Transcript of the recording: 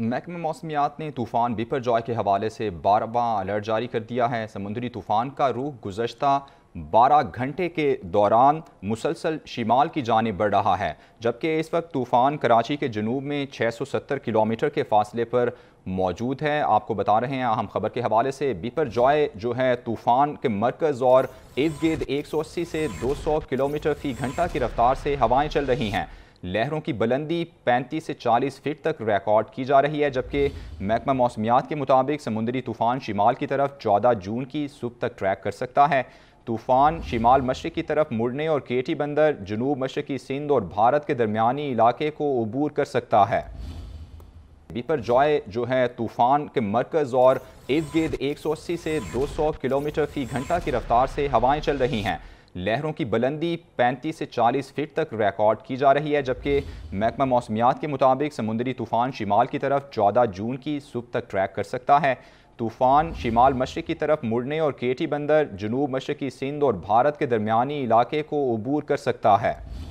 महकमा मौसमियात ने तूफ़ान बिपर जॉय के हवाले से बार अलर्ट जारी कर दिया है समुद्री तूफ़ान का रूख गुजशत बारह घंटे के दौरान मुसलसल शिमाल की जानब बढ़ रहा है जबकि इस वक्त तूफ़ान कराची के जनूब में 670 किलोमीटर के फासले पर मौजूद है आपको बता रहे हैं अहम खबर के हवाले से बिपर जॉय जो है तूफ़ान के मरकज़ और इर्द गिर्द एक से सौ किलोमीटर फ़ी घंटा की रफ्तार से हवाएं चल रही हैं लहरों की बुलंदी पैंतीस से चालीस फीट तक रिकॉर्ड की जा रही है जबकि महकमा मौसमियात के मुताबिक समुंदरी तूफ़ान शिमाल की तरफ चौदह जून की सुबह तक ट्रैक कर सकता है तूफ़ान शिमाल मशरक़ की तरफ मुड़ने और केटी बंदर जनूब मशरक़ी सिंध और भारत के दरमिया इलाके को अबूर कर सकता है बीपर जॉय जो है तूफ़ान के मरकज़ और इर्द गिर्द अस्सी से 200 किलोमीटर फ़ी घंटा की रफ्तार से हवाएं चल रही हैं लहरों की बुलंदी पैंतीस से चालीस फीट तक रिकॉर्ड की जा रही है जबकि महकमा मौसमियात के मुताबिक समुंदरी तूफ़ान शिमाल की तरफ चौदह जून की सुबह तक ट्रैक कर सकता है तूफ़ान शिमाल मशरक़ की तरफ मुड़ने और केटी बंदर जनूब मशरक़ी सिंध और भारत के दरमिया इलाके को अबूर कर सकता है